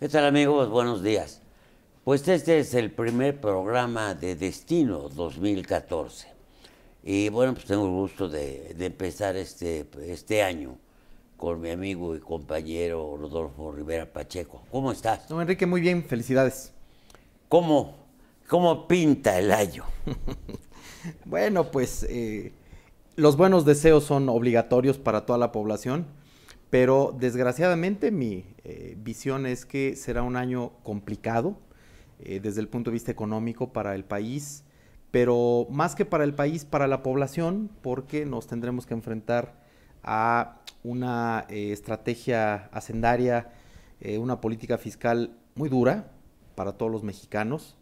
¿Qué tal amigos? Buenos días. Pues este es el primer programa de Destino 2014. Y bueno, pues tengo el gusto de, empezar este, este año con mi amigo y compañero Rodolfo Rivera Pacheco. ¿Cómo estás? No, Enrique, muy bien, felicidades. ¿Cómo, cómo pinta el año? bueno, pues eh, los buenos deseos son obligatorios para toda la población pero desgraciadamente mi eh, visión es que será un año complicado eh, desde el punto de vista económico para el país, pero más que para el país, para la población, porque nos tendremos que enfrentar a una eh, estrategia hacendaria, una política fiscal muy dura para todos los mexicanos.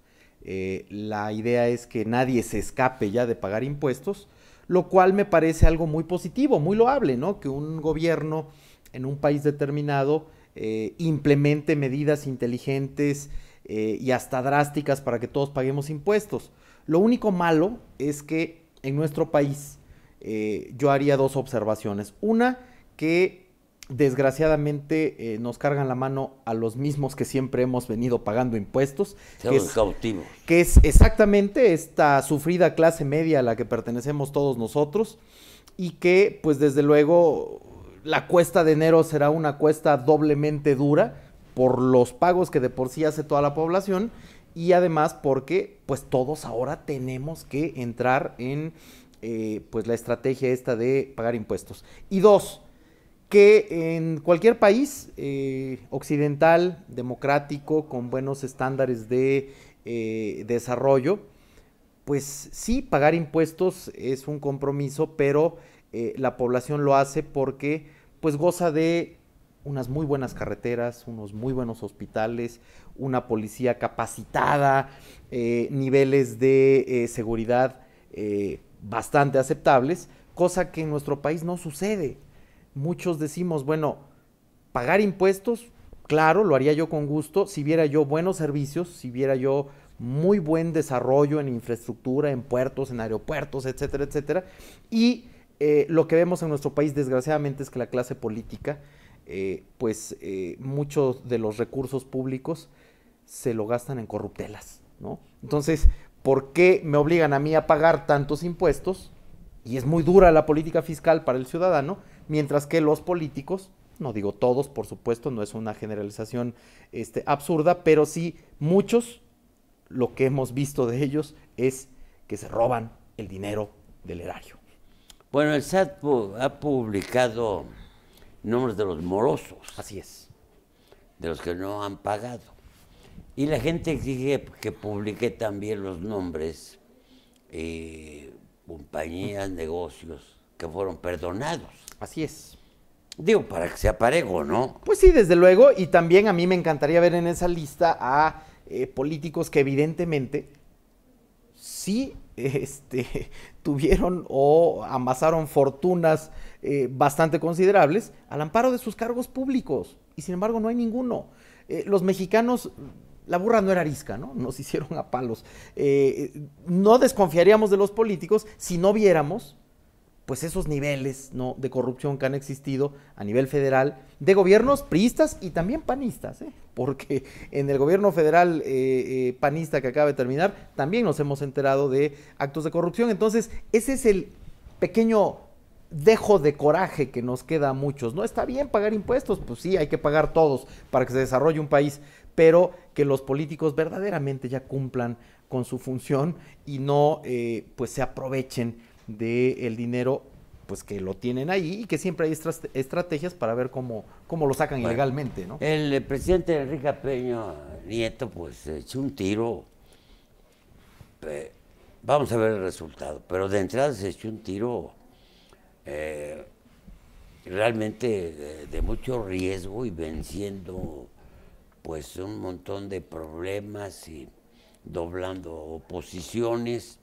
la idea es que nadie se escape ya de pagar impuestos, lo cual me parece algo muy positivo, muy loable, ¿no? Que un gobierno en un país determinado eh, implemente medidas inteligentes eh, y hasta drásticas para que todos paguemos impuestos. Lo único malo es que en nuestro país eh, yo haría dos observaciones. Una, que desgraciadamente nos cargan la mano a los mismos que siempre hemos venido pagando impuestos. Que es, cautivo que es exactamente esta sufrida clase media a la que pertenecemos todos nosotros y que pues desde luego la cuesta de enero será una cuesta doblemente dura por los pagos que de por sí hace toda la población y además porque pues todos ahora tenemos que entrar en eh, pues la estrategia esta de pagar impuestos. Y dos, que en cualquier país eh, occidental, democrático, con buenos estándares de eh, desarrollo, pues sí, pagar impuestos es un compromiso, pero la población lo hace porque pues goza de unas muy buenas carreteras, unos muy buenos hospitales, una policía capacitada, eh, niveles de eh, seguridad eh, bastante aceptables, cosa que en nuestro país no sucede. Muchos decimos, bueno, pagar impuestos, claro, lo haría yo con gusto, si viera yo buenos servicios, si viera yo muy buen desarrollo en infraestructura, en puertos, en aeropuertos, etcétera, etcétera, y eh, lo que vemos en nuestro país desgraciadamente es que la clase política, eh, pues eh, muchos de los recursos públicos se lo gastan en corruptelas, ¿no? Entonces, ¿por qué me obligan a mí a pagar tantos impuestos? Y es muy dura la política fiscal para el ciudadano, mientras que los políticos, no digo todos, por supuesto, no es una generalización este, absurda, pero sí muchos, lo que hemos visto de ellos es que se roban el dinero del erario. Bueno, el SAT ha publicado nombres de los morosos. Así es. De los que no han pagado. Y la gente exige que publique también los nombres, eh, compañías, negocios que fueron perdonados. Así es. Digo, para que sea parejo, ¿no? Pues sí, desde luego. Y también a mí me encantaría ver en esa lista a eh, políticos que evidentemente sí este, tuvieron o amasaron fortunas eh, bastante considerables al amparo de sus cargos públicos. Y sin embargo no hay ninguno. Eh, los mexicanos, la burra no era arisca, ¿no? Nos hicieron a palos. Eh, no desconfiaríamos de los políticos si no viéramos pues esos niveles ¿no? de corrupción que han existido a nivel federal de gobiernos priistas y también panistas, ¿eh? porque en el gobierno federal eh, eh, panista que acaba de terminar también nos hemos enterado de actos de corrupción. Entonces, ese es el pequeño dejo de coraje que nos queda a muchos. No está bien pagar impuestos, pues sí, hay que pagar todos para que se desarrolle un país, pero que los políticos verdaderamente ya cumplan con su función y no pues se aprovechen del dinero pues que lo tienen ahí y que siempre hay estrategias para ver cómo, cómo lo sacan ilegalmente, ¿no? El, eh, presidente Enrique Peña Nieto, pues echó un tiro. vamos a ver el resultado, pero de entrada se echó un tiro eh, realmente de, de, mucho riesgo y venciendo pues un montón de problemas y doblando oposiciones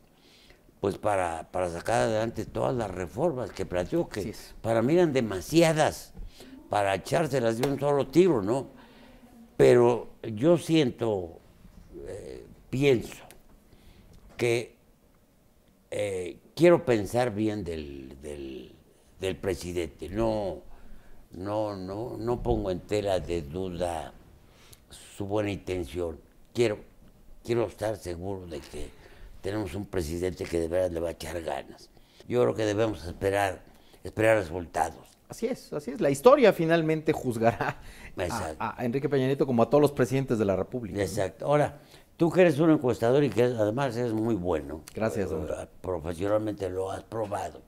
pues para, sacar adelante todas las reformas que planteó, que para mí eran demasiadas para echárselas de un solo tiro, ¿no? Pero yo siento, eh, pienso, que eh, quiero pensar bien del, presidente, no, no, no, no pongo en tela de duda su buena intención, quiero, quiero estar seguro de que tenemos un presidente que de verdad le va a echar ganas. Yo creo que debemos esperar, esperar resultados. Así es, así es. La historia finalmente juzgará a, Enrique Peña Nieto como a todos los presidentes de la República. Exacto. Ahora, tú que eres un encuestador y que además eres muy bueno. Gracias. Ah, profesionalmente lo has probado.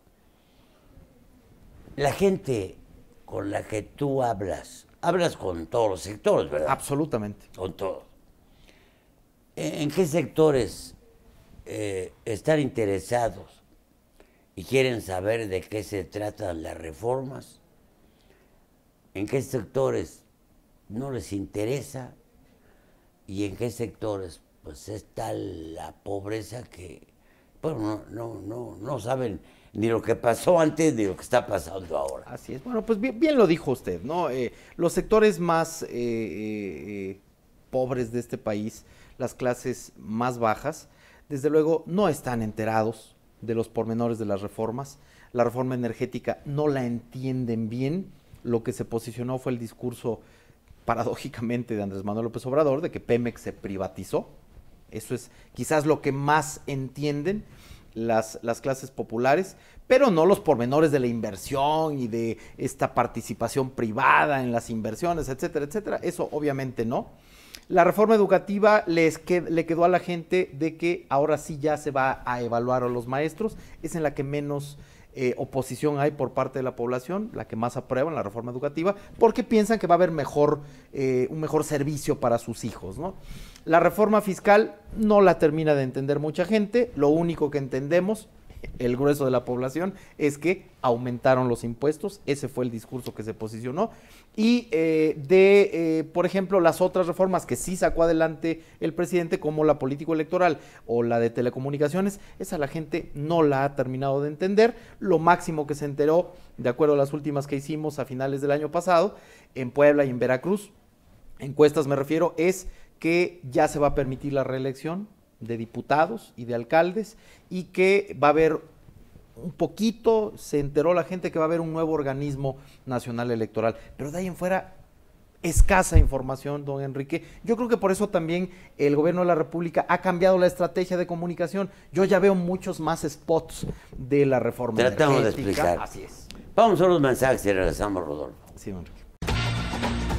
La gente con la que tú hablas, hablas con todos los sectores, ¿verdad? Absolutamente. Con todos. ¿En qué sectores eh, están interesados y quieren saber de qué se tratan las reformas, en qué sectores no les interesa y en qué sectores pues está la pobreza que no, no, no, saben ni lo que pasó antes ni lo que está pasando ahora. Así es. Bueno, pues bien, lo dijo usted, ¿no? Eh, los sectores más eh, pobres de este país, las clases más bajas, desde luego no están enterados de los pormenores de las reformas. La reforma energética no la entienden bien. Lo que se posicionó fue el discurso paradójicamente de Andrés Manuel López Obrador de que Pemex se privatizó. Eso es quizás lo que más entienden las, clases populares, pero no los pormenores de la inversión y de esta participación privada en las inversiones, etcétera, etcétera. Eso obviamente no. La reforma educativa les que, le quedó a la gente de que ahora sí ya se va a evaluar a los maestros. Es en la que menos eh, oposición hay por parte de la población, la que más aprueban la reforma educativa, porque piensan que va a haber mejor, eh, un mejor servicio para sus hijos. ¿no? La reforma fiscal no la termina de entender mucha gente. Lo único que entendemos el grueso de la población, es que aumentaron los impuestos, ese fue el discurso que se posicionó, y eh, de, eh, por ejemplo, las otras reformas que sí sacó adelante el presidente, como la político-electoral o la de telecomunicaciones, esa la gente no la ha terminado de entender, lo máximo que se enteró, de acuerdo a las últimas que hicimos a finales del año pasado, en Puebla y en Veracruz, encuestas me refiero, es que ya se va a permitir la reelección de diputados y de alcaldes y que va a haber un poquito, se enteró la gente que va a haber un nuevo organismo nacional electoral. Pero de ahí en fuera, escasa información, don Enrique. Yo creo que por eso también el gobierno de la República ha cambiado la estrategia de comunicación. Yo ya veo muchos más spots de la reforma. Tratamos de explicar. Así Vamos a los mensajes y regresamos, Rodolfo. Sí, don Enrique.